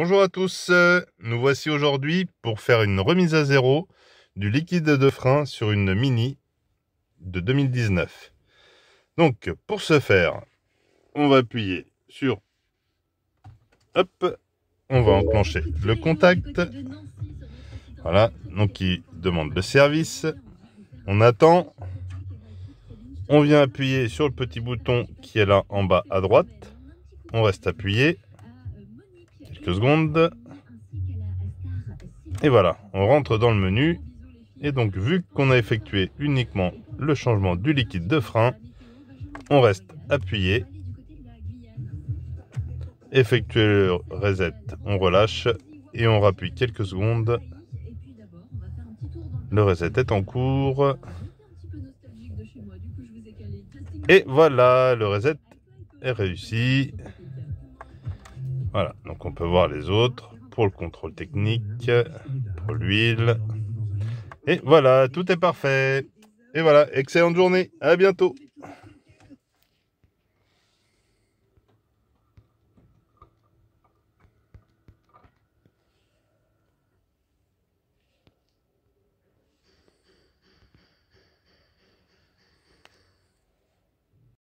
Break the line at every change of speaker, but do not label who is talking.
Bonjour à tous, nous voici aujourd'hui pour faire une remise à zéro du liquide de frein sur une Mini de 2019. Donc pour ce faire, on va appuyer sur Hop,
on va enclencher
le contact. Voilà, donc il demande le service. On attend. On vient appuyer sur le petit bouton qui est là en bas à droite. On reste appuyé secondes. Et voilà, on rentre dans le menu. Et donc, vu qu'on a effectué uniquement le changement du liquide de frein, on reste appuyé. Effectuer le reset, on relâche et on rappuie quelques secondes. Le reset est en cours. Et voilà, le reset est réussi. Voilà, donc on peut voir les autres pour le contrôle technique, pour l'huile. Et voilà, tout est parfait. Et voilà, excellente journée, à bientôt